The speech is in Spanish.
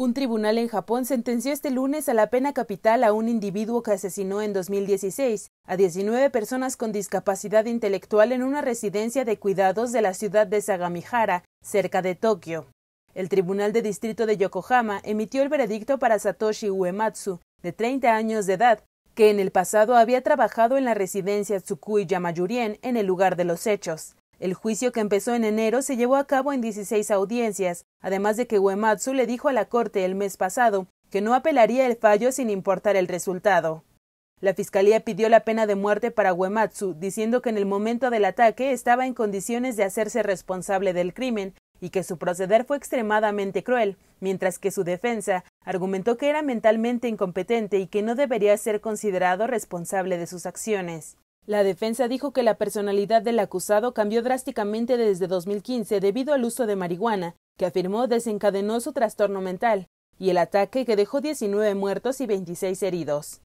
Un tribunal en Japón sentenció este lunes a la pena capital a un individuo que asesinó en 2016 a 19 personas con discapacidad intelectual en una residencia de cuidados de la ciudad de Sagamihara, cerca de Tokio. El Tribunal de Distrito de Yokohama emitió el veredicto para Satoshi Uematsu, de 30 años de edad, que en el pasado había trabajado en la residencia Tsukui Yamayurien en el lugar de los hechos. El juicio que empezó en enero se llevó a cabo en 16 audiencias, además de que Uematsu le dijo a la Corte el mes pasado que no apelaría el fallo sin importar el resultado. La Fiscalía pidió la pena de muerte para Uematsu, diciendo que en el momento del ataque estaba en condiciones de hacerse responsable del crimen y que su proceder fue extremadamente cruel, mientras que su defensa argumentó que era mentalmente incompetente y que no debería ser considerado responsable de sus acciones. La defensa dijo que la personalidad del acusado cambió drásticamente desde 2015 debido al uso de marihuana, que afirmó desencadenó su trastorno mental, y el ataque que dejó 19 muertos y 26 heridos.